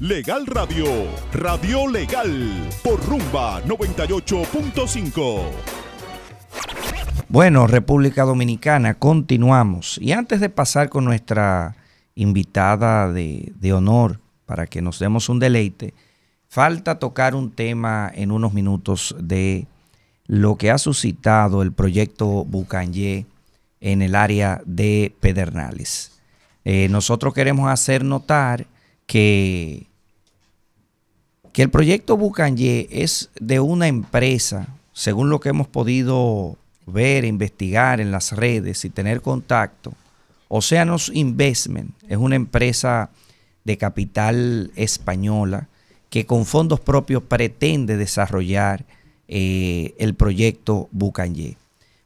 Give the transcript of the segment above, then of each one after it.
Legal Radio, Radio Legal, por rumba 98.5. Bueno, República Dominicana, continuamos. Y antes de pasar con nuestra invitada de, honor, para que nos demos un deleite, falta tocar un tema en unos minutos de lo que ha suscitado el proyecto Bucanye en el área de Pedernales. Eh, nosotros queremos hacer notar que, el proyecto Bucanye es de una empresa, según lo que hemos podido ver, investigar en las redes y tener contacto. Oceanos Investment es una empresa de capital española que con fondos propios pretende desarrollar eh, el proyecto Bucanye.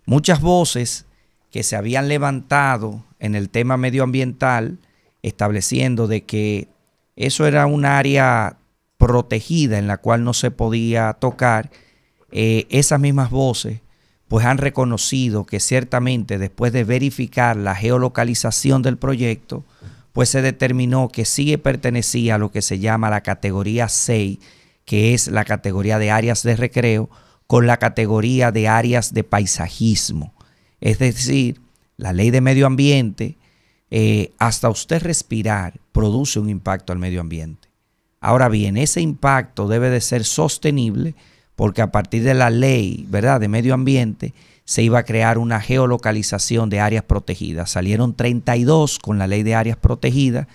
Muchas voces que se habían levantado en el tema medioambiental, estableciendo de que eso era un área protegida en la cual no se podía tocar. Eh, esas mismas voces pues han reconocido que ciertamente después de verificar la geolocalización del proyecto, pues se determinó que sí pertenecía a lo que se llama la categoría 6, que es la categoría de áreas de recreo, con la categoría de áreas de paisajismo. Es decir, la ley de medio ambiente eh, hasta usted respirar produce un impacto al medio ambiente. Ahora bien, ese impacto debe de ser sostenible porque a partir de la ley ¿verdad? de medio ambiente se iba a crear una geolocalización de áreas protegidas. Salieron 32 con la ley de áreas protegidas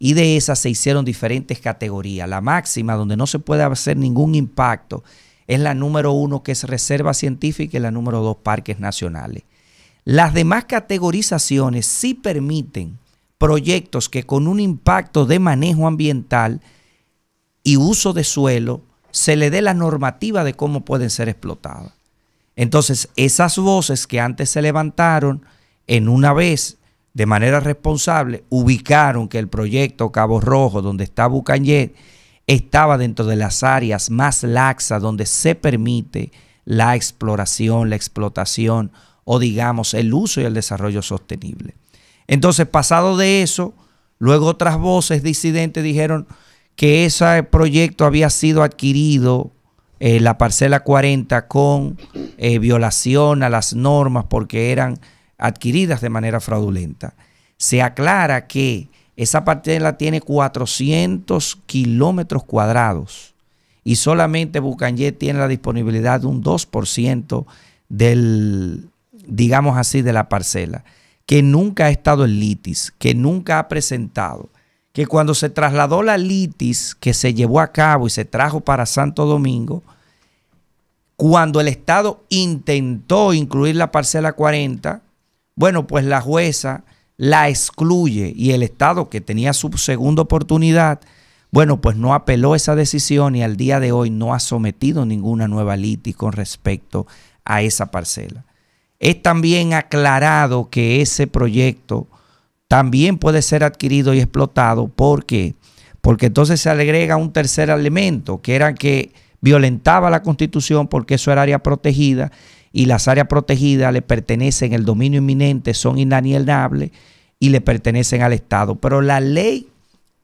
y de esas se hicieron diferentes categorías. La máxima donde no se puede hacer ningún impacto es la número uno que es reserva científica y la número dos parques nacionales. Las demás categorizaciones sí permiten proyectos que con un impacto de manejo ambiental y uso de suelo se le dé la normativa de cómo pueden ser explotadas. Entonces, esas voces que antes se levantaron en una vez de manera responsable, ubicaron que el proyecto Cabo Rojo, donde está Bucanyet, estaba dentro de las áreas más laxas donde se permite la exploración, la explotación o digamos el uso y el desarrollo sostenible. Entonces, pasado de eso, luego otras voces disidentes dijeron que ese proyecto había sido adquirido, eh, la parcela 40, con eh, violación a las normas porque eran adquiridas de manera fraudulenta. Se aclara que esa parcela tiene 400 kilómetros cuadrados y solamente Bucanje tiene la disponibilidad de un 2% del, digamos así, de la parcela, que nunca ha estado en litis, que nunca ha presentado, que cuando se trasladó la litis que se llevó a cabo y se trajo para Santo Domingo, cuando el Estado intentó incluir la parcela 40, bueno, pues la jueza la excluye y el Estado que tenía su segunda oportunidad, bueno, pues no apeló esa decisión y al día de hoy no ha sometido ninguna nueva litis con respecto a esa parcela. Es también aclarado que ese proyecto también puede ser adquirido y explotado. ¿Por qué? Porque entonces se agrega un tercer elemento, que era que violentaba la constitución porque eso era área protegida y las áreas protegidas le pertenecen, el dominio inminente, son inalienables y le pertenecen al Estado. Pero la ley,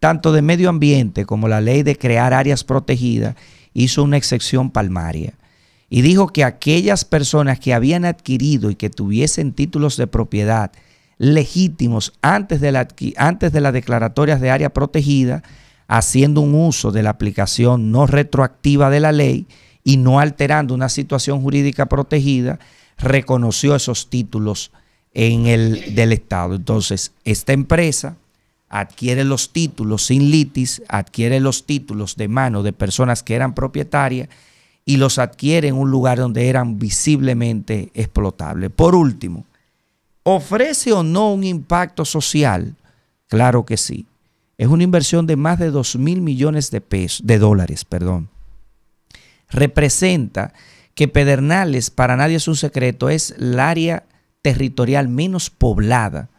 tanto de medio ambiente como la ley de crear áreas protegidas, hizo una excepción palmaria y dijo que aquellas personas que habían adquirido y que tuviesen títulos de propiedad legítimos antes de, la, antes de las declaratorias de área protegida, haciendo un uso de la aplicación no retroactiva de la ley y no alterando una situación jurídica protegida, reconoció esos títulos en el, del Estado. Entonces, esta empresa adquiere los títulos sin litis, adquiere los títulos de mano de personas que eran propietarias y los adquiere en un lugar donde eran visiblemente explotables. Por último, ¿ofrece o no un impacto social? Claro que sí. Es una inversión de más de 2 mil millones de, pesos, de dólares. Perdón. Representa que Pedernales, para nadie es un secreto, es el área territorial menos poblada.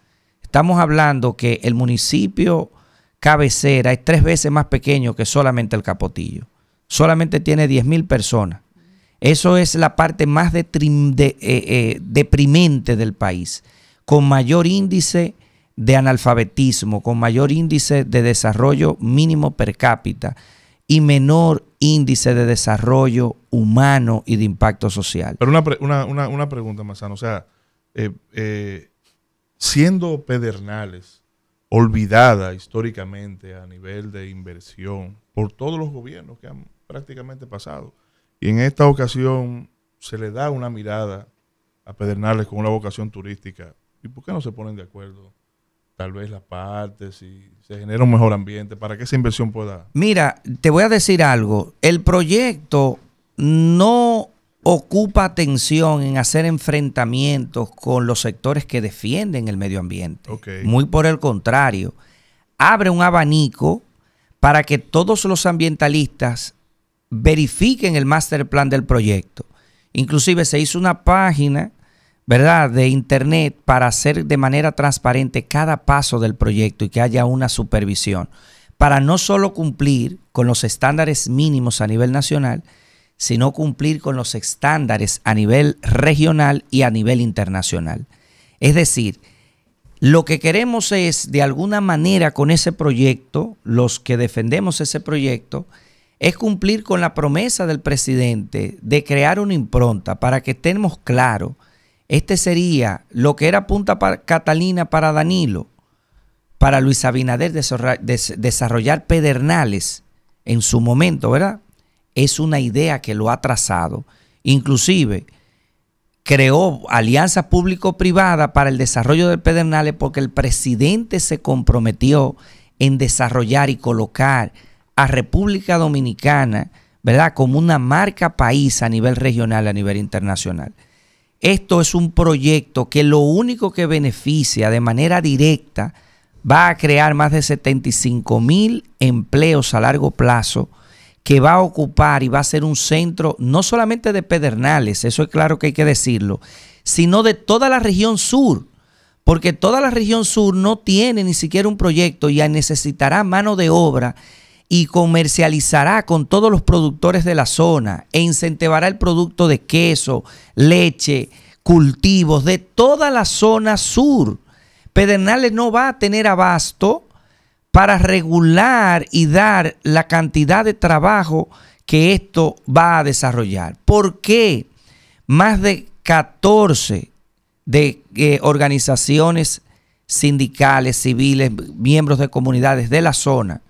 Estamos hablando que el municipio cabecera es tres veces más pequeño que solamente el Capotillo solamente tiene 10.000 personas. Eso es la parte más eh, eh, deprimente del país, con mayor índice de analfabetismo, con mayor índice de desarrollo mínimo per cápita y menor índice de desarrollo humano y de impacto social. Pero una, una, pregunta, más o sea, eh, siendo Pedernales olvidada históricamente a nivel de inversión por todos los gobiernos que han prácticamente pasado. Y en esta ocasión se le da una mirada a Pedernales con una vocación turística. ¿Y por qué no se ponen de acuerdo? Tal vez las partes, y se genera un mejor ambiente, para que esa inversión pueda. Mira, te voy a decir algo. El proyecto no ocupa atención en hacer enfrentamientos con los sectores que defienden el medio ambiente. Muy por el contrario, abre un abanico para que todos los ambientalistas verifiquen el master plan del proyecto. Inclusive se hizo una página, ¿verdad?, de internet para hacer de manera transparente cada paso del proyecto y que haya una supervisión, para no solo cumplir con los estándares mínimos a nivel nacional, sino cumplir con los estándares a nivel regional y a nivel internacional. Es decir, lo que queremos es, de alguna manera, con ese proyecto, los que defendemos ese proyecto, es cumplir con la promesa del presidente de crear una impronta para que estemos claros. Este sería lo que era Punta para Catalina para Danilo, para Luis Abinader desarrollar Pedernales en su momento, ¿verdad? Es una idea que lo ha trazado. Inclusive creó alianza público-privada para el desarrollo del Pedernales porque el presidente se comprometió en desarrollar y colocar a República Dominicana, ¿verdad? Como una marca país a nivel regional, a nivel internacional. Esto es un proyecto que lo único que beneficia de manera directa va a crear más de 75 mil empleos a largo plazo que va a ocupar y va a ser un centro no solamente de Pedernales, eso es claro que hay que decirlo, sino de toda la región sur, porque toda la región sur no tiene ni siquiera un proyecto y necesitará mano de obra y comercializará con todos los productores de la zona e incentivará el producto de queso, leche, cultivos de toda la zona sur. Pedernales no va a tener abasto para regular y dar la cantidad de trabajo que esto va a desarrollar. ¿Por qué? Más de 14 de eh, organizaciones sindicales, civiles, miembros de comunidades de la zona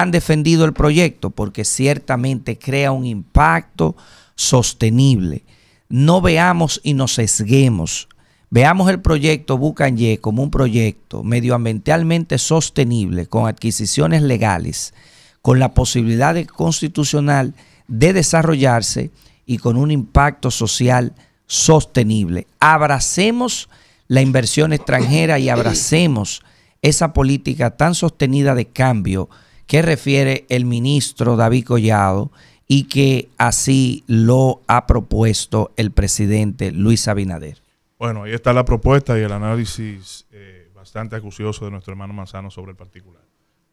han defendido el proyecto porque ciertamente crea un impacto sostenible. No veamos y nos sesguemos. Veamos el proyecto Bucanye como un proyecto medioambientalmente sostenible con adquisiciones legales, con la posibilidad constitucional de desarrollarse y con un impacto social sostenible. Abracemos la inversión extranjera y abracemos esa política tan sostenida de cambio ¿Qué refiere el ministro David Collado y que así lo ha propuesto el presidente Luis Abinader. Bueno, ahí está la propuesta y el análisis eh, bastante acucioso de nuestro hermano Manzano sobre el particular.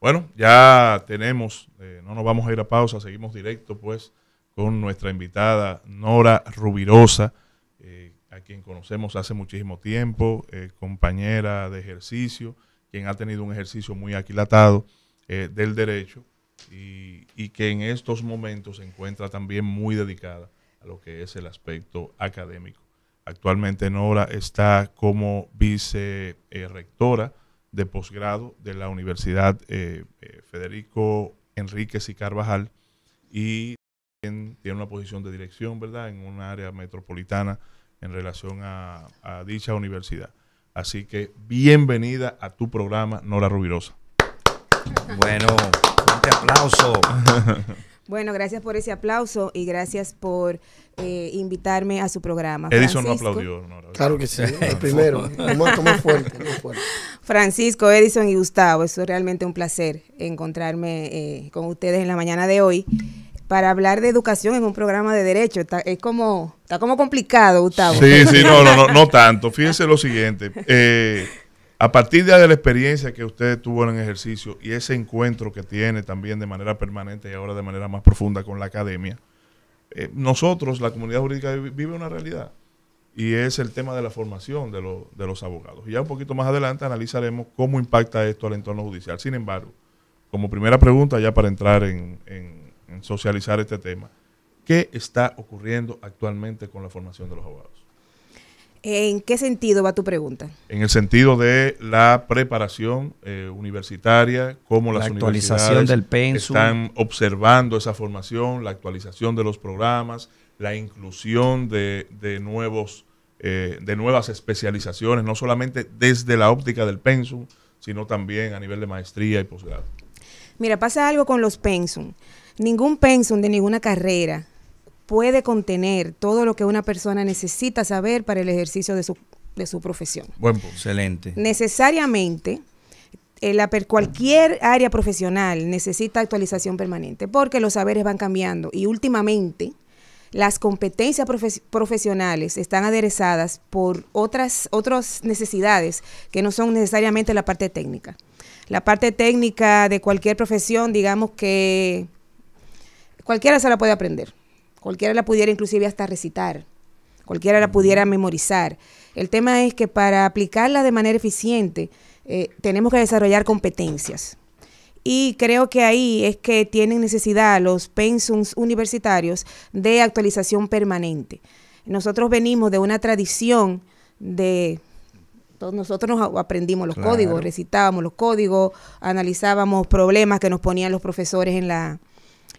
Bueno, ya tenemos, eh, no nos vamos a ir a pausa, seguimos directo pues con nuestra invitada Nora Rubirosa, eh, a quien conocemos hace muchísimo tiempo, compañera de ejercicio, quien ha tenido un ejercicio muy aquilatado eh, del derecho y, que en estos momentos se encuentra también muy dedicada a lo que es el aspecto académico. Actualmente Nora está como vicerectora rectora de posgrado de la Universidad eh, eh, Federico Enríquez y Carvajal y tiene una posición de dirección, ¿verdad?, en un área metropolitana en relación a, a dicha universidad. Así que bienvenida a tu programa, Nora Rubirosa. Bueno, fuerte aplauso. Bueno, gracias por ese aplauso y gracias por eh, invitarme a su programa. Edison Francisco. no aplaudió. claro que sí, primero. fuerte, Francisco, Edison y Gustavo, es realmente un placer encontrarme eh, con ustedes en la mañana de hoy para hablar de educación en un programa de derecho. Está, es como, está como complicado, Gustavo. Sí, sí, no, no, no, tanto. Fíjense lo siguiente. Eh, a partir de la experiencia que usted tuvo en el ejercicio y ese encuentro que tiene también de manera permanente y ahora de manera más profunda con la academia, eh, nosotros, la comunidad jurídica, vive una realidad y es el tema de la formación de, los abogados. Y ya un poquito más adelante analizaremos cómo impacta esto al entorno judicial. Sin embargo, como primera pregunta, ya para entrar en socializar este tema, ¿qué está ocurriendo actualmente con la formación de los abogados? ¿En qué sentido va tu pregunta? En el sentido de la preparación eh, universitaria, cómo la las actualización del pensum. están observando esa formación, la actualización de los programas, la inclusión de, de nuevos, eh, de nuevas especializaciones, no solamente desde la óptica del pensum, sino también a nivel de maestría y posgrado. Mira, pasa algo con los pensum. Ningún pensum de ninguna carrera puede contener todo lo que una persona necesita saber para el ejercicio de su, profesión. Bueno, excelente. Necesariamente, eh, la, cualquier área profesional necesita actualización permanente porque los saberes van cambiando y últimamente las competencias profesionales están aderezadas por otras, otras necesidades que no son necesariamente la parte técnica. La parte técnica de cualquier profesión, digamos que cualquiera se la puede aprender. Cualquiera la pudiera inclusive hasta recitar, cualquiera la pudiera memorizar. El tema es que para aplicarla de manera eficiente eh, tenemos que desarrollar competencias. Y creo que ahí es que tienen necesidad los pensums universitarios de actualización permanente. Nosotros venimos de una tradición de nosotros nos aprendimos los códigos, recitábamos los códigos, analizábamos problemas que nos ponían los profesores en la,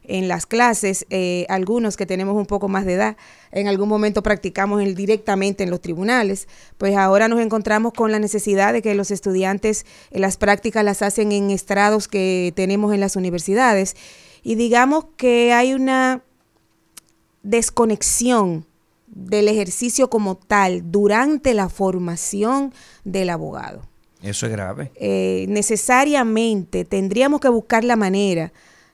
en las clases, eh, algunos que tenemos un poco más de edad, en algún momento practicamos directamente en los tribunales, pues ahora nos encontramos con la necesidad de que los estudiantes eh, las prácticas las hacen en estrados que tenemos en las universidades y digamos que hay una desconexión del ejercicio como tal durante la formación del abogado. Eso es grave. Eh, necesariamente tendríamos que buscar la manera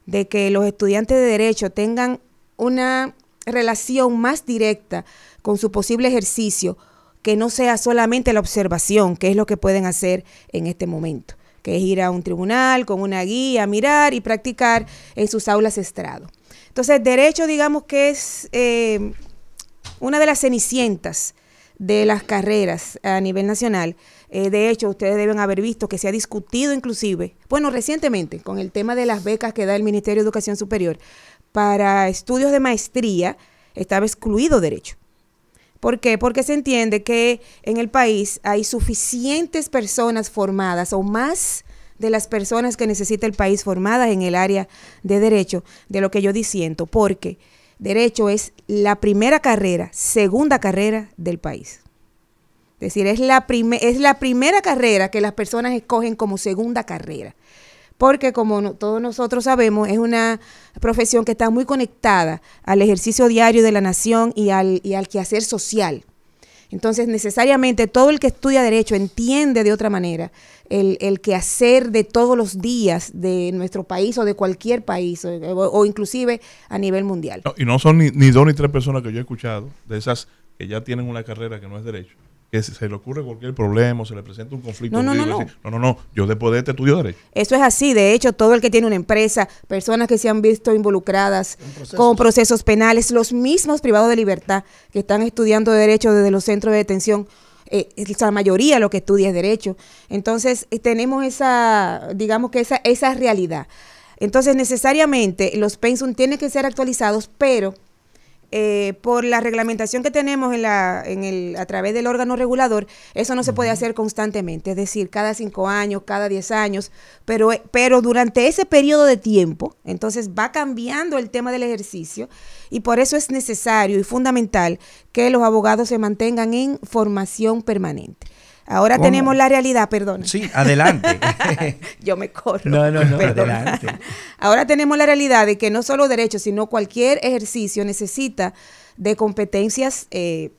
de que los estudiantes de derecho tengan una relación más directa con su posible ejercicio, que no sea solamente la observación, que es lo que pueden hacer en este momento, que es ir a un tribunal con una guía, mirar y practicar en sus aulas estrado. Entonces, derecho, digamos que es eh, una de las cenicientas de las carreras a nivel nacional eh, de hecho, ustedes deben haber visto que se ha discutido inclusive, bueno, recientemente, con el tema de las becas que da el Ministerio de Educación Superior para estudios de maestría, estaba excluido derecho. ¿Por qué? Porque se entiende que en el país hay suficientes personas formadas o más de las personas que necesita el país formadas en el área de derecho, de lo que yo disiento, porque derecho es la primera carrera, segunda carrera del país. Es decir, es la, es la primera carrera que las personas escogen como segunda carrera. Porque como todos nosotros sabemos, es una profesión que está muy conectada al ejercicio diario de la nación y al, quehacer social. Entonces, necesariamente todo el que estudia derecho entiende de otra manera el, quehacer de todos los días de nuestro país o de cualquier país o, inclusive a nivel mundial. y no son ni, dos ni tres personas que yo he escuchado de esas que ya tienen una carrera que no es derecho, que se le ocurre cualquier problema, se le presenta un conflicto. No, no, no, no. no, no, yo después de este estudio de derecho. Eso es así, de hecho, todo el que tiene una empresa, personas que se han visto involucradas con procesos penales, los mismos privados de libertad que están estudiando derecho desde los centros de detención, eh, la mayoría lo que estudia es derecho. Entonces, eh, tenemos esa, digamos que esa, esa realidad. Entonces, necesariamente los pensum tienen que ser actualizados, pero eh, por la reglamentación que tenemos en la, en el, a través del órgano regulador, eso no se puede hacer constantemente, es decir, cada cinco años, cada diez años, pero, eh, pero durante ese periodo de tiempo, entonces va cambiando el tema del ejercicio y por eso es necesario y fundamental que los abogados se mantengan en formación permanente. Ahora tenemos la realidad, perdón. Sí, adelante. Yo me corro. No, no, no, adelante. Ahora tenemos la realidad de que no solo derechos, sino cualquier ejercicio necesita de competencias eh,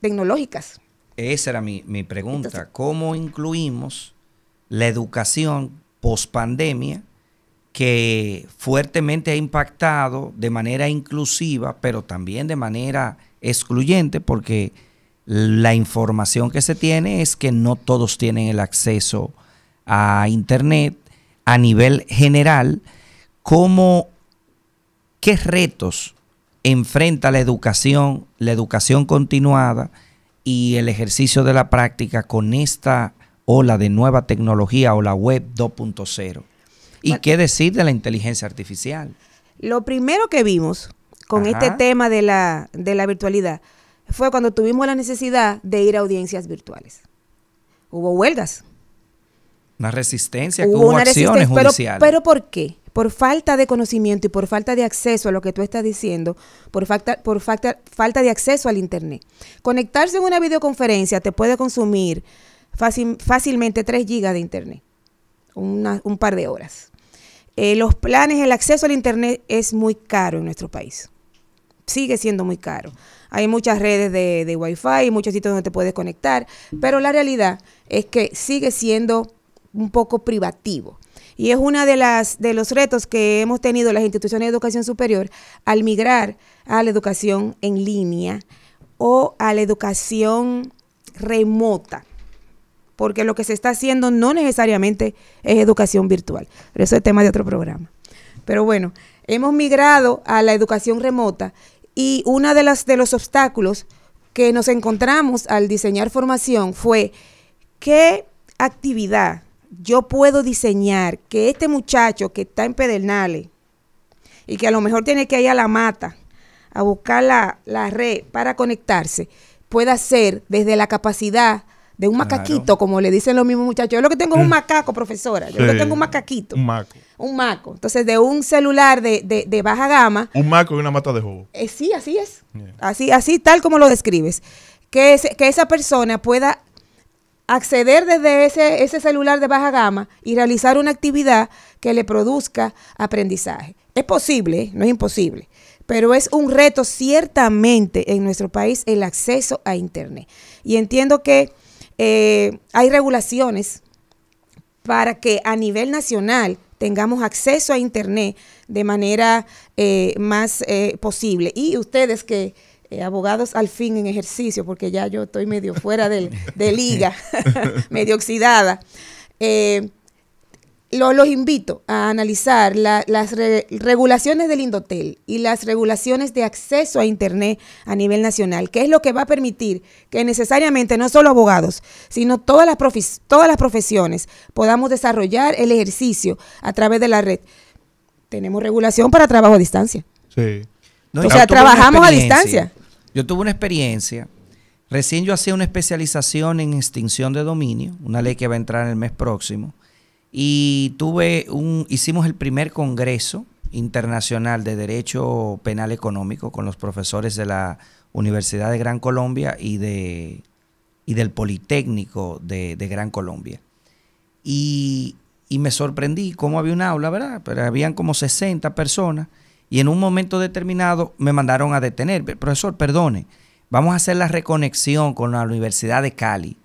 tecnológicas. Esa era mi, pregunta. ¿Cómo incluimos la educación post pandemia que fuertemente ha impactado de manera inclusiva, pero también de manera excluyente, porque la información que se tiene es que no todos tienen el acceso a Internet a nivel general. ¿Cómo, qué retos enfrenta la educación, la educación continuada y el ejercicio de la práctica con esta ola de nueva tecnología o la web 2.0? ¿Y qué decir de la inteligencia artificial? Lo primero que vimos con este tema de la, de la virtualidad fue cuando tuvimos la necesidad de ir a audiencias virtuales. Hubo huelgas. Una resistencia, hubo, acciones resistencia, judiciales. Pero, pero ¿por qué? Por falta de conocimiento y por falta de acceso a lo que tú estás diciendo, por, falta, por falta, de acceso al Internet. Conectarse en una videoconferencia te puede consumir fácilmente 3 gigas de Internet, un par de horas. Eh, los planes, el acceso al Internet es muy caro en nuestro país. Sigue siendo muy caro hay muchas redes de, wifi Wi-Fi, muchos sitios donde te puedes conectar, pero la realidad es que sigue siendo un poco privativo. Y es uno de, las, de los retos que hemos tenido las instituciones de educación superior al migrar a la educación en línea o a la educación remota porque lo que se está haciendo no necesariamente es educación virtual. Pero eso es tema de otro programa. Pero bueno, hemos migrado a la educación remota y uno de, las, de los obstáculos que nos encontramos al diseñar formación fue qué actividad yo puedo diseñar que este muchacho que está en Pedernales y que a lo mejor tiene que ir a la mata a buscar la, la red para conectarse, pueda hacer desde la capacidad de un macaquito, como le dicen los mismos muchachos. Yo lo que tengo es un mm. macaco, profesora. Yo lo tengo un macaquito. Un maco. Un maco. Entonces, de un celular de, baja gama. Un maco y una mata de jugo. Eh, sí, así es. Así, así, tal como lo describes. Que, que esa persona pueda acceder desde ese, ese celular de baja gama y realizar una actividad que le produzca aprendizaje. Es posible, no es imposible, pero es un reto ciertamente en nuestro país el acceso a Internet. Y entiendo que eh, hay regulaciones para que a nivel nacional tengamos acceso a Internet de manera eh, más eh, posible. Y ustedes que, abogados al fin en ejercicio, porque ya yo estoy medio fuera de liga, medio oxidada. Eh, los invito a analizar las regulaciones del Indotel y las regulaciones de acceso a Internet a nivel nacional, que es lo que va a permitir que necesariamente no solo abogados, sino todas las, todas las profesiones podamos desarrollar el ejercicio a través de la red. Tenemos regulación para trabajo a distancia. Sí. o sea, trabajamos a distancia. Yo tuve una experiencia. Recién yo hacía una especialización en extinción de dominio, una ley que va a entrar en el mes próximo y tuve un, hicimos el primer congreso internacional de Derecho Penal Económico con los profesores de la Universidad de Gran Colombia y, y del Politécnico de, Gran Colombia. Y, me sorprendí cómo había un aula, ¿verdad? Pero habían como 60 personas y en un momento determinado me mandaron a detener. Profesor, perdone, vamos a hacer la reconexión con la Universidad de Cali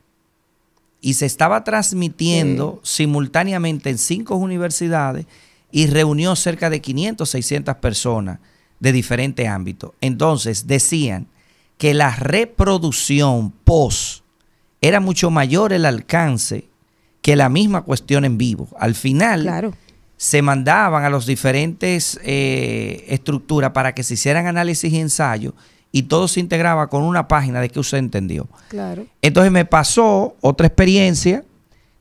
y se estaba transmitiendo simultáneamente en cinco universidades y reunió cerca de 500, 600 personas de diferentes ámbitos. Entonces decían que la reproducción post era mucho mayor el alcance que la misma cuestión en vivo. Al final se mandaban a las diferentes eh, estructuras para que se hicieran análisis y ensayos y todo se integraba con una página de que usted entendió. Claro. Entonces me pasó otra experiencia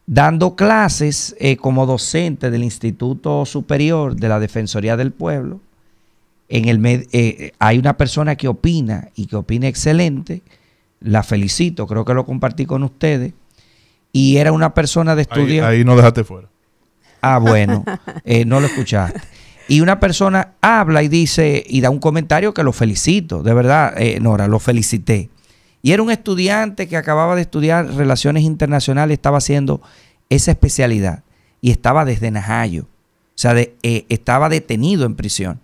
dando clases eh, como docente del Instituto Superior de la Defensoría del Pueblo. En el eh, eh, hay una persona que opina y que opina excelente. La felicito, creo que lo compartí con ustedes. Y era una persona de estudio. Ahí, no dejaste fuera. Ah, bueno, no lo escuchaste y una persona habla y dice y da un comentario que lo felicito, de verdad, eh, Nora, lo felicité. Y era un estudiante que acababa de estudiar relaciones internacionales, estaba haciendo esa especialidad y estaba desde Najayo. O sea, eh, estaba detenido en prisión.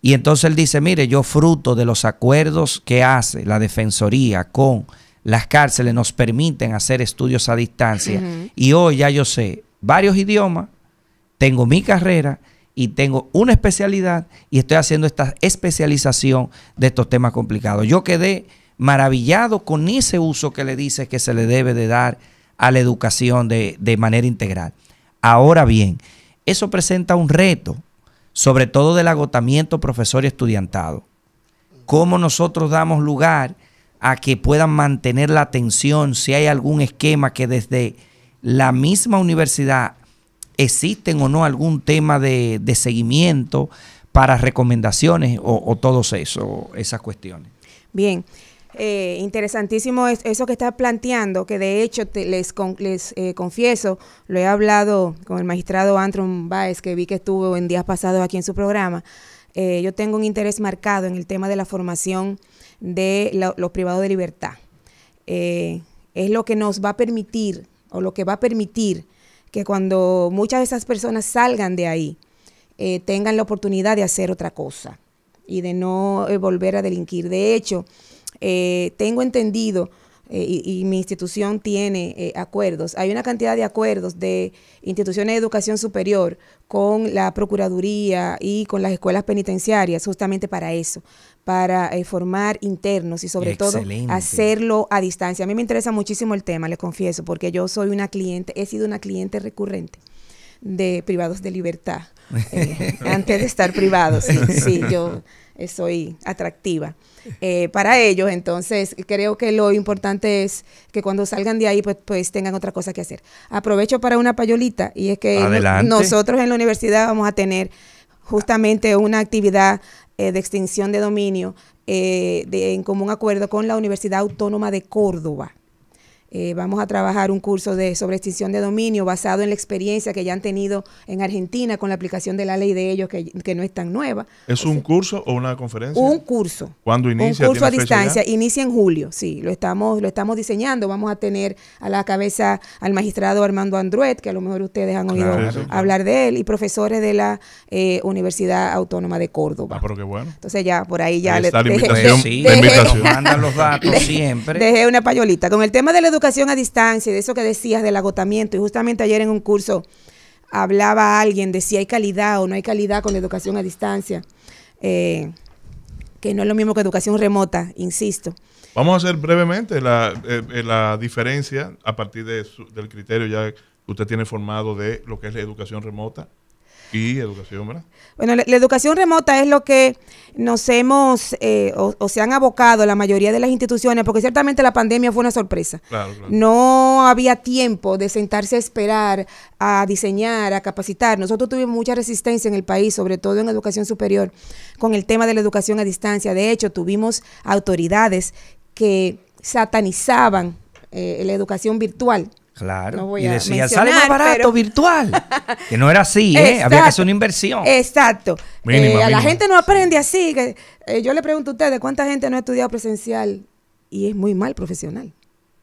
Y entonces él dice, mire, yo fruto de los acuerdos que hace la Defensoría con las cárceles, nos permiten hacer estudios a distancia. Y hoy ya yo sé varios idiomas, tengo mi carrera y tengo una especialidad y estoy haciendo esta especialización de estos temas complicados. Yo quedé maravillado con ese uso que le dice que se le debe de dar a la educación de, de manera integral. Ahora bien, eso presenta un reto, sobre todo del agotamiento profesor y estudiantado. ¿Cómo nosotros damos lugar a que puedan mantener la atención si hay algún esquema que desde la misma universidad existen o no algún tema de, seguimiento para recomendaciones o, o todas esas cuestiones. Bien. Eh, interesantísimo eso que está planteando, que de hecho les, les eh, confieso, lo he hablado con el magistrado Antron Baez, que vi que estuvo en días pasados aquí en su programa. Eh, yo tengo un interés marcado en el tema de la formación de los privados de libertad. es lo que nos va a permitir, o lo que va a permitir que cuando muchas de esas personas salgan de ahí, eh, tengan la oportunidad de hacer otra cosa y de no eh, volver a delinquir. De hecho, eh, tengo entendido, y, mi institución tiene acuerdos, hay una cantidad de acuerdos de instituciones de educación superior con la Procuraduría y con las escuelas penitenciarias justamente para eso, para eh, formar internos y sobre todo hacerlo a distancia. A mí me interesa muchísimo el tema, le confieso, porque yo soy una cliente, he sido una cliente recurrente de privados de libertad, eh, antes de estar privados, sí, yo soy atractiva eh, para ellos, entonces creo que lo importante es que cuando salgan de ahí pues, pues tengan otra cosa que hacer. Aprovecho para una payolita y es que nosotros en la universidad vamos a tener justamente una actividad eh, de extinción de dominio eh, en común acuerdo con la Universidad Autónoma de Córdoba. Eh, vamos a trabajar un curso de, sobre extinción de dominio basado en la experiencia que ya han tenido en Argentina con la aplicación de la ley de ellos, que, no es tan nueva. ¿Es un curso o una conferencia? Un curso. ¿Cuándo inicia? Un curso a distancia. Inicia en julio, sí. Lo estamos, lo estamos diseñando. Vamos a tener a la cabeza al magistrado Armando Andruet, que a lo mejor ustedes han oído hablar de él, y profesores de la eh, Universidad Autónoma de Córdoba. Ah, pero qué bueno. Entonces ya, por ahí ya le... la invitación. sí, los datos siempre. Dejé una payolita. Con el tema de la educación educación a distancia, de eso que decías del agotamiento, y justamente ayer en un curso hablaba alguien de si hay calidad o no hay calidad con la educación a distancia, eh, que no es lo mismo que educación remota, insisto. Vamos a hacer brevemente la, eh, eh, diferencia a partir de del criterio ya que usted tiene formado de lo que es la educación remota y educación, ¿verdad? Bueno, la, educación remota es lo que nos hemos eh, o, se han abocado la mayoría de las instituciones, porque ciertamente la pandemia fue una sorpresa. Claro, No había tiempo de sentarse a esperar, a diseñar, a capacitar. Nosotros tuvimos mucha resistencia en el país, sobre todo en educación superior, con el tema de la educación a distancia. De hecho, tuvimos autoridades que satanizaban eh, la educación virtual Claro. y decía, sale más barato virtual. Que no era así, ¿eh? Había que hacer una inversión. Exacto. y eh, a la gente no aprende así. Eh, yo le pregunto a ustedes, ¿cuánta gente no ha estudiado presencial y es muy mal profesional?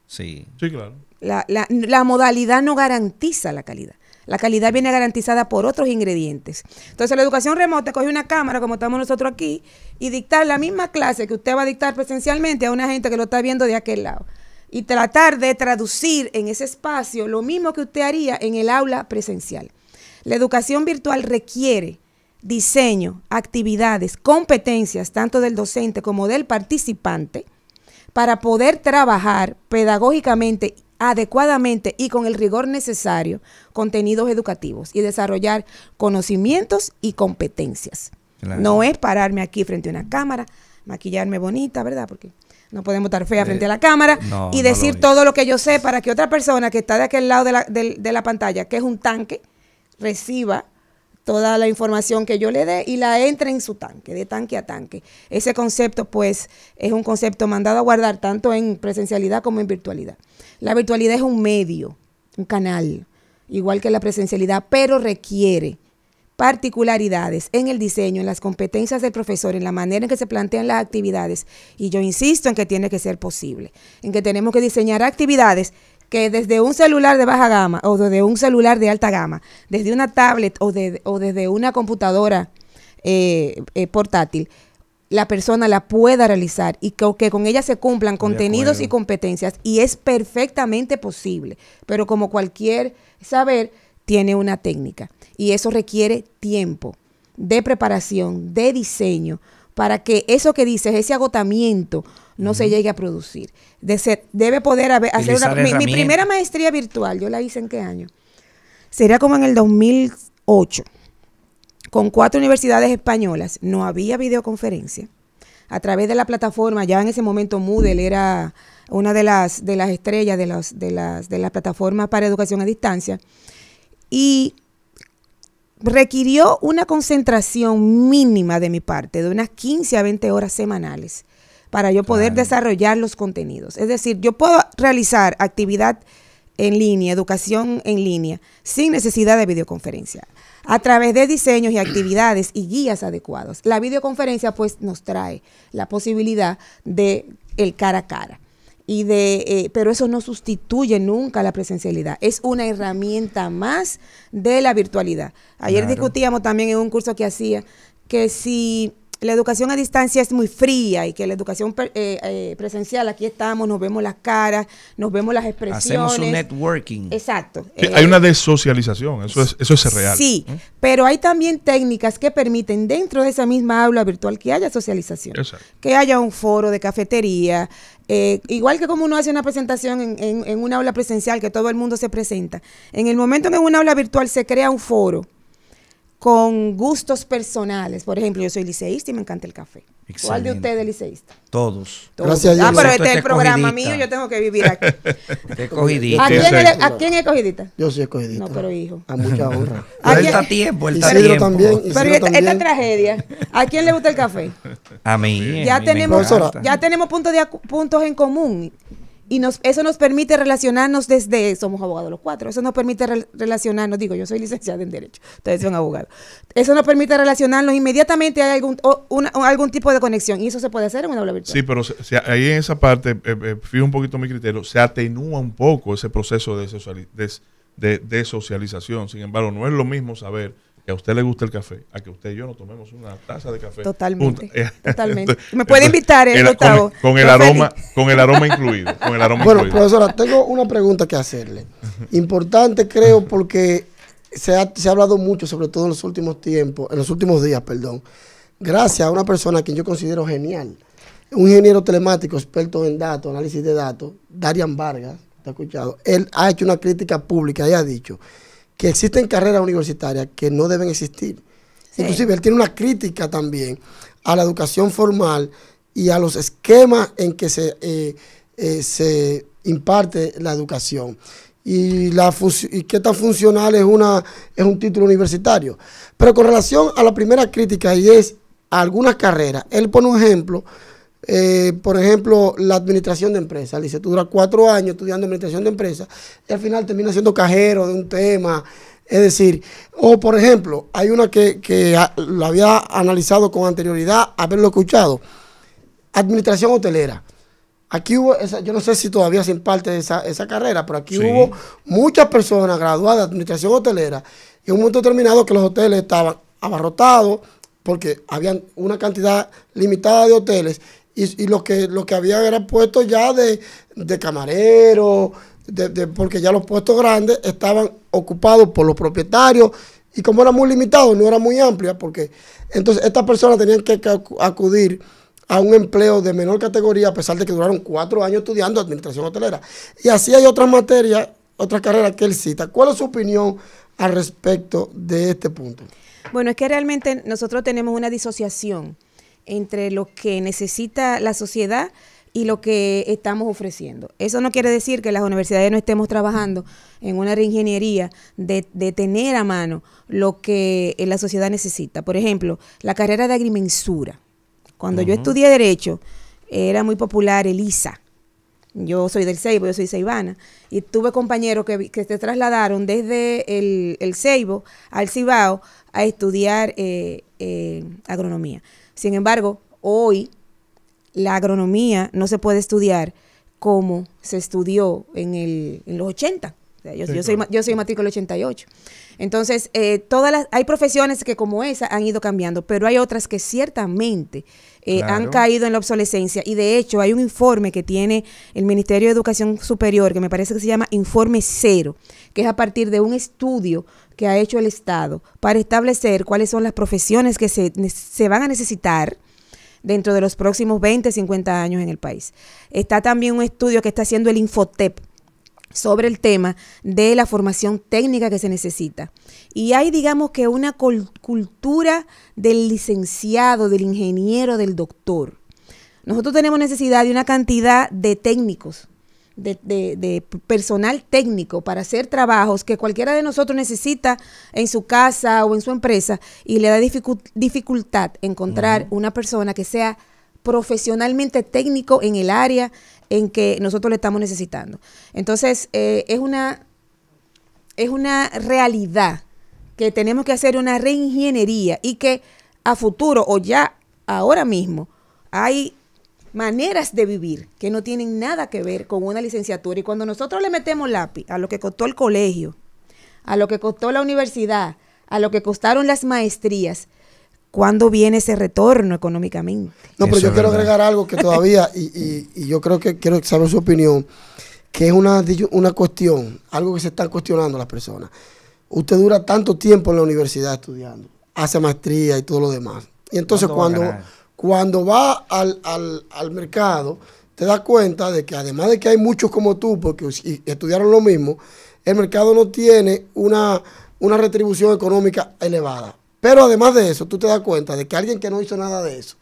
Sí. Sí, claro. La, la modalidad no garantiza la calidad. La calidad viene garantizada por otros ingredientes. Entonces, la educación remota coge una cámara, como estamos nosotros aquí, y dictar la misma clase que usted va a dictar presencialmente a una gente que lo está viendo de aquel lado y tratar de traducir en ese espacio lo mismo que usted haría en el aula presencial. La educación virtual requiere diseño, actividades, competencias, tanto del docente como del participante, para poder trabajar pedagógicamente, adecuadamente y con el rigor necesario contenidos educativos y desarrollar conocimientos y competencias. No es pararme aquí frente a una cámara, maquillarme bonita, ¿verdad? Porque no podemos estar fea frente a eh, la cámara y decir todo lo que yo sé para que otra persona que está de aquel lado de la, de la pantalla, que es un tanque, reciba toda la información que yo le dé y la entre en su tanque, de tanque a tanque. Ese concepto, pues, es un concepto mandado a guardar tanto en presencialidad como en virtualidad. La virtualidad es un medio, un canal, igual que la presencialidad, pero requiere particularidades en el diseño, en las competencias del profesor, en la manera en que se plantean las actividades. Y yo insisto en que tiene que ser posible, en que tenemos que diseñar actividades que desde un celular de baja gama o desde un celular de alta gama, desde una tablet o, desde una computadora eh, eh, portátil, la persona la pueda realizar y que, con ella se cumplan contenidos y competencias. Y es perfectamente posible, pero como cualquier saber, tiene una técnica y eso requiere tiempo de preparación, de diseño, para que eso que dices, ese agotamiento, no se llegue a producir. debe poder haber, hacer una, mi, primera maestría virtual, yo la hice en qué año? Sería como en el 2008, con cuatro universidades españolas, no había videoconferencia. A través de la plataforma, ya en ese momento Moodle era una de las, de las estrellas de, la de, las, de las plataformas para educación a distancia y requirió una concentración mínima de mi parte, de unas 15 a 20 horas semanales, para yo poder desarrollar los contenidos. Es decir, yo puedo realizar actividad en línea, educación en línea, sin necesidad de videoconferencia, a través de diseños y actividades y guías adecuados. La videoconferencia pues nos trae la posibilidad de el cara a cara y de, eh, pero eso no sustituye nunca la presencialidad, es una herramienta más de la virtualidad. Ayer discutíamos también en un curso que hacía que si la educación a distancia es muy fría y que la educación eh, eh, presencial, aquí estamos, nos vemos las caras, nos vemos las expresiones. Hacemos un networking. Exacto. Eh, hay una desocialización, eso es, eso es real. Sí, pero hay también técnicas que permiten dentro de esa misma aula virtual que haya socialización, que haya un foro de cafetería, igual que como uno hace una presentación en, una aula presencial, que todo el mundo se presenta, en el momento en que en un aula virtual se crea un foro con gustos personales. Por ejemplo, yo soy liceísta y me encanta el café. ¿Cuál de ustedes es liceísta? Todos. Gracias ah, Ah, pero este es el programa mío, yo tengo que vivir aquí. ¿A quién, es, Yo soy cogidita. No, pero hijo. A mucha honra. ¿A él está tiempo, El está También, pero esta, tragedia, ¿a quién le gusta el café? A mí. Ya, tenemos, ya tenemos puntos, puntos en común. Y eso nos permite relacionarnos desde, somos abogados los cuatro, eso nos permite relacionarnos, digo, yo soy licenciada en Derecho, soy un abogado Eso nos permite relacionarnos inmediatamente, hay algún, algún tipo de conexión, y eso se puede hacer en una aula virtual. Sí, pero ahí en esa parte, eh, eh, fijo un poquito mi criterio, se atenúa un poco ese proceso de, de socialización, sin embargo, no es lo mismo saber que a usted le gusta el café, a que usted y yo nos tomemos una taza de café. Totalmente. totalmente. Me puede invitar, ¿eh, el, Octavo. Con, el aroma, con el aroma incluido. bueno, profesora, tengo una pregunta que hacerle. Importante, creo, porque se ha, se ha hablado mucho, sobre todo en los últimos tiempos, en los últimos días, perdón, gracias a una persona que yo considero genial, un ingeniero telemático, experto en datos, análisis de datos, Darian Vargas, ¿está escuchado? Él ha hecho una crítica pública y ha dicho que existen carreras universitarias que no deben existir. Inclusive él tiene una crítica también a la educación formal y a los esquemas en que se, eh, eh, se imparte la educación. Y, la y qué tan funcional es, una, es un título universitario. Pero con relación a la primera crítica y es algunas carreras, él pone un ejemplo eh, por ejemplo, la administración de empresas. Dice, tú duras cuatro años estudiando administración de empresas y al final termina siendo cajero de un tema. Es decir, o por ejemplo, hay una que, que había analizado con anterioridad, haberlo escuchado, administración hotelera. Aquí hubo, yo no sé si todavía se imparte esa, esa carrera, pero aquí hubo muchas personas graduadas de administración hotelera y en un momento determinado que los hoteles estaban abarrotados porque habían una cantidad limitada de hoteles y, y lo, que, lo que había era puestos ya de, de camarero, porque ya los puestos grandes estaban ocupados por los propietarios y como era muy limitado, no era muy amplia, porque entonces estas personas tenían que acudir a un empleo de menor categoría a pesar de que duraron cuatro años estudiando administración hotelera. Y así hay otras materias, otras carreras que él cita. ¿Cuál es su opinión al respecto de este punto? Bueno, es que realmente nosotros tenemos una disociación entre lo que necesita la sociedad y lo que estamos ofreciendo. Eso no quiere decir que las universidades no estemos trabajando en una reingeniería de, tener a mano lo que eh, la sociedad necesita. Por ejemplo, la carrera de agrimensura. Cuando yo estudié Derecho, era muy popular el ISA. Yo soy del Ceibo, yo soy ceibana. Y tuve compañeros que, se trasladaron desde el, el Ceibo al Cibao a estudiar eh, eh, agronomía. Sin embargo, hoy la agronomía no se puede estudiar como se estudió en, el, en los 80. yo, soy, yo matrícula 88. Entonces, eh, todas las, hay profesiones que como esa han ido cambiando, pero hay otras que ciertamente han caído en la obsolescencia. Y de hecho, hay un informe que tiene el Ministerio de Educación Superior, que me parece que se llama Informe Cero, que es a partir de un estudio que ha hecho el Estado para establecer cuáles son las profesiones que se, se van a necesitar dentro de los próximos 20, 50 años en el país. Está también un estudio que está haciendo el Infotep sobre el tema de la formación técnica que se necesita. Y hay, digamos que, una cultura del licenciado, del ingeniero, del doctor. Nosotros tenemos necesidad de una cantidad de técnicos, de, de, personal técnico para hacer trabajos que cualquiera de nosotros necesita en su casa o en su empresa y le da dificultad encontrar una persona que sea profesionalmente técnico en el área en que nosotros le estamos necesitando. Entonces, eh, es, una, es una realidad que tenemos que hacer una reingeniería y que a futuro o ya ahora mismo hay maneras de vivir que no tienen nada que ver con una licenciatura. Y cuando nosotros le metemos lápiz a lo que costó el colegio, a lo que costó la universidad, a lo que costaron las maestrías, ¿cuándo viene ese retorno económicamente? No, pero yo quiero agregar algo que todavía, y, y, yo creo que quiero saber su opinión, que es una, una cuestión, algo que se están cuestionando las personas. Usted dura tanto tiempo en la universidad estudiando, hace maestría y todo lo demás. Y entonces cuando cuando va al, mercado, te das cuenta de que además de que hay muchos como tú, porque estudiaron lo mismo, el mercado no tiene una, una retribución económica elevada. Pero además de eso, tú te das cuenta de que alguien que no hizo nada de eso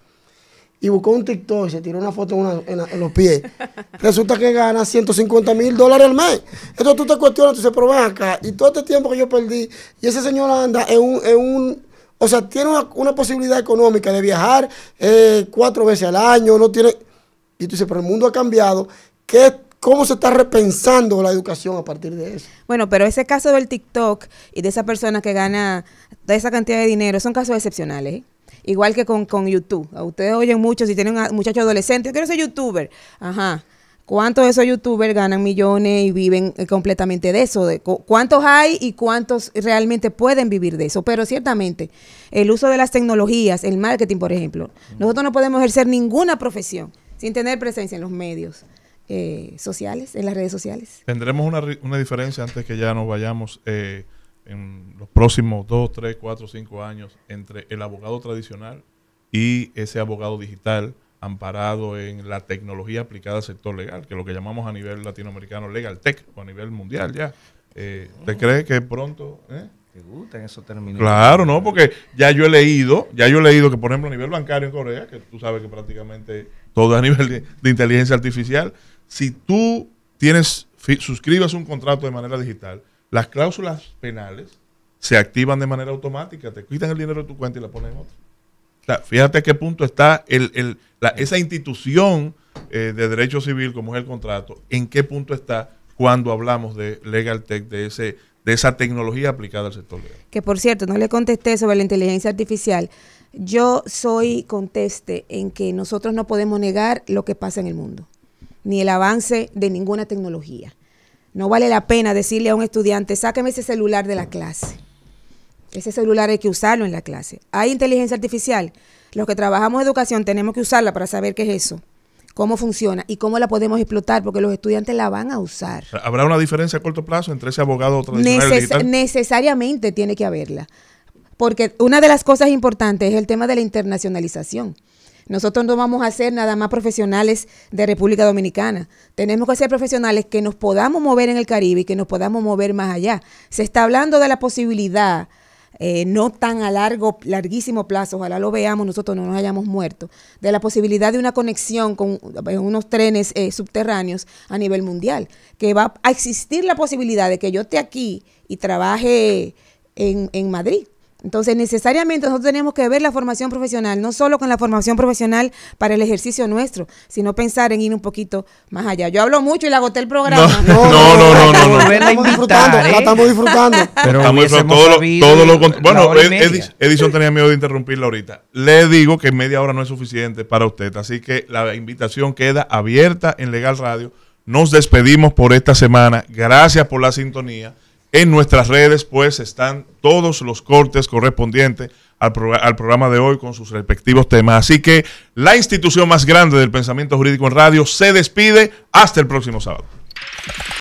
y buscó un TikTok y se tiró una foto en, los pies, resulta que gana 150 mil dólares al mes. Entonces tú te cuestionas, tú te pero acá, y todo este tiempo que yo perdí, y ese señor anda en un o sea, tiene una, posibilidad económica de viajar eh, cuatro veces al año, no tiene... Y tú dices, pero el mundo ha cambiado. ¿Qué ¿Cómo se está repensando la educación a partir de eso? Bueno, pero ese caso del TikTok y de esa persona que gana esa cantidad de dinero son casos excepcionales. ¿eh? Igual que con, con YouTube. Ustedes oyen mucho, si tienen muchacho adolescentes, yo quiero ser youtuber. Ajá. ¿Cuántos de esos youtubers ganan millones y viven eh, completamente de eso? De ¿Cuántos hay y cuántos realmente pueden vivir de eso? Pero ciertamente, el uso de las tecnologías, el marketing, por ejemplo, nosotros no podemos ejercer ninguna profesión sin tener presencia en los medios eh, sociales, en las redes sociales. Tendremos una, diferencia antes que ya nos vayamos eh, en los próximos 2, 3, 4, 5 años entre el abogado tradicional y ese abogado digital amparado en la tecnología aplicada al sector legal, que es lo que llamamos a nivel latinoamericano legal tech o a nivel mundial ya. Eh, ¿Te mm. crees que pronto? Eh? Te gustan esos términos. Claro, no, porque ya yo he leído, ya yo he leído que por ejemplo a nivel bancario en Corea, que tú sabes que prácticamente todo es a nivel de, inteligencia artificial, si tú tienes suscribas un contrato de manera digital, las cláusulas penales se activan de manera automática, te quitan el dinero de tu cuenta y la ponen en otra fíjate a qué punto está esa institución eh, de derecho civil como es el contrato, en qué punto está cuando hablamos de Legal Tech, de ese de esa tecnología aplicada al sector legal. Que por cierto, no le contesté sobre la inteligencia artificial. Yo soy conteste en que nosotros no podemos negar lo que pasa en el mundo, ni el avance de ninguna tecnología. No vale la pena decirle a un estudiante, sáqueme ese celular de la clase ese celular hay que usarlo en la clase. Hay inteligencia artificial. Los que trabajamos educación tenemos que usarla para saber qué es eso, cómo funciona y cómo la podemos explotar, porque los estudiantes la van a usar. ¿Habrá una diferencia a corto plazo entre ese abogado tradicional Neces digital? Necesariamente tiene que haberla. Porque una de las cosas importantes es el tema de la internacionalización. Nosotros no vamos a ser nada más profesionales de República Dominicana. Tenemos que ser profesionales que nos podamos mover en el Caribe y que nos podamos mover más allá. Se está hablando de la posibilidad eh, no tan a largo, larguísimo plazo, ojalá lo veamos, nosotros no nos hayamos muerto, de la posibilidad de una conexión con eh, unos trenes eh, subterráneos a nivel mundial, que va a existir la posibilidad de que yo esté aquí y trabaje en, en Madrid entonces, necesariamente nosotros tenemos que ver la formación profesional, no solo con la formación profesional para el ejercicio nuestro, sino pensar en ir un poquito más allá. Yo hablo mucho y le agoté el programa. No, no, no, no. no, estamos disfrutando, estamos disfrutando. Bueno, Edison, tenía miedo de interrumpirla ahorita. Le digo que media hora no es suficiente para usted, así que la invitación queda abierta en Legal Radio. Nos despedimos por esta semana. Gracias por la sintonía. En nuestras redes, pues, están todos los cortes correspondientes al, programa de hoy con sus respectivos temas. Así que la institución más grande del pensamiento jurídico en radio se despide. Hasta el próximo sábado.